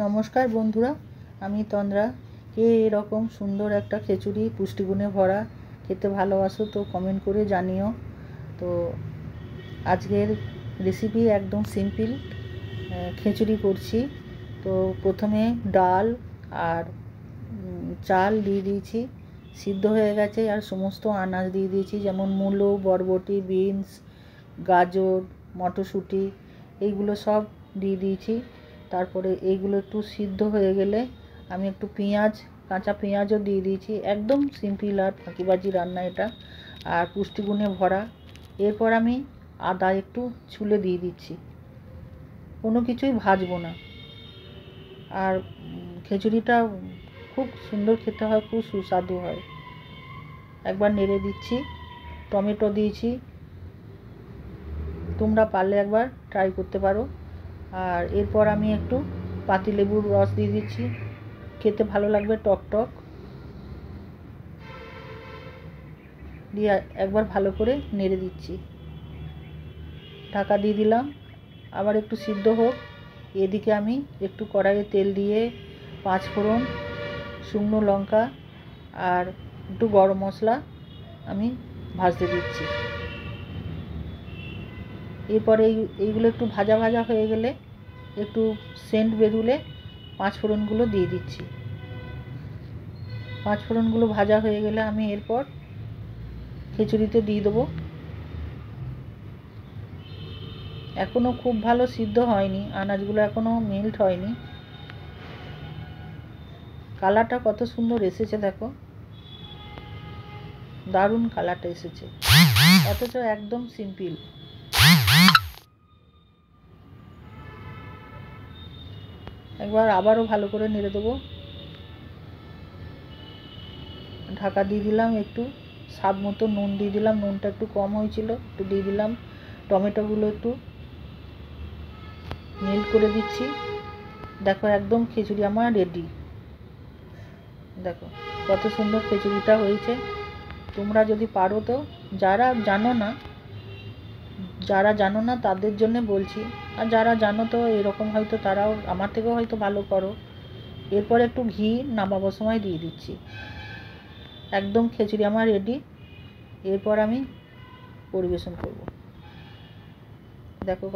নমস্কার বন্ধুরা আমি তন্দ্রা কে এরকম সুন্দর একটা খিচুড়ি পুষ্টিগুণে ভরা খেতে ভালোবাসো তো কমেন্ট করে জানিও তো আজকের রেসিপি একদম সিম্পল খিচুড়ি করছি তো প্রথমে ডাল আর চাল দিয়ে দিয়েছি সিদ্ধ হয়ে গেছে আর সমস্ত আনাজ দিয়ে দিয়েছি যেমন মূলো বরবটি বিনস গাজর মটরশুঁটি এইগুলো সব দিয়ে দিয়েছি তারপরে এইগুলো একটু সিদ্ধ হয়ে গেলে আমি একটু পেঁয়াজ কাঁচা পেঁয়াজও দিয়ে দিয়েছি একদম সিম্পল আর ফাঁকিবাজি রান্না এটা আর পুষ্টিগুণে ভরা এরপর আমি আদা একটু ছুলে দিয়ে দিচ্ছি কোনো কিছুই ভাজবো না আর খিচুড়িটা খুব সুন্দর খেতে হয় খুব সুস্বাদু হয় একবার নেড়ে দিচ্ছি টমেটো দিয়েছি তোমরা পারলে একবার ট্রাই করতে পারো আর এরপর আমি একটু পাতিলেবুর রস দিয়ে দিচ্ছি খেতে ভালো লাগবে টক টক দিয়ে একবার ভালো করে নেড়ে দিচ্ছি ঢাকা দিয়ে দিলাম আবার একটু সিদ্ধ হোক এদিকে আমি একটু কড়াইয়ে তেল দিয়ে পাঁচ ফোড়ন শুকনো লঙ্কা আর একটু গরম মশলা আমি ভাজতে দিচ্ছি এরপরে এই এইগুলো একটু ভাজা ভাজা হয়ে গেলে একটু সেন্ট বেরুলে পাঁচফোড়নগুলো দিয়ে দিচ্ছি পাঁচফোড়নগুলো ভাজা হয়ে গেলে আমি এরপর খিচুড়িতে দিয়ে দেবো এখনও খুব ভালো সিদ্ধ হয়নি আনাজগুলো এখনও মেল্ট হয়নি কালারটা কত সুন্দর এসেছে দেখো দারুণ কালারটা এসেছে অথচ একদম সিম্পল একবার আবারও ভালো করে নেড়ে দেবো ঢাকা দিয়ে দিলাম একটু স্বাদ মতো নুন দিয়ে দিলাম নুনটা একটু কম হয়েছিল একটু দিয়ে দিলাম টমেটোগুলো একটু মেল্ট করে দিচ্ছি দেখো একদম খিচুড়ি আমার রেডি দেখো কত সুন্দর খিচুড়িটা হয়েছে তোমরা যদি পারো তো যারা জানো না যারা জানো না তাদের জন্য বলছি আর যারা জানো তো এরকম হয়তো তারাও আমার থেকেও হয়তো ভালো করো এরপর একটু ঘি নামাবো সময় দিয়ে দিচ্ছি একদম খিচুড়ি আমার রেডি এরপর আমি পরিবেশন করব দেখো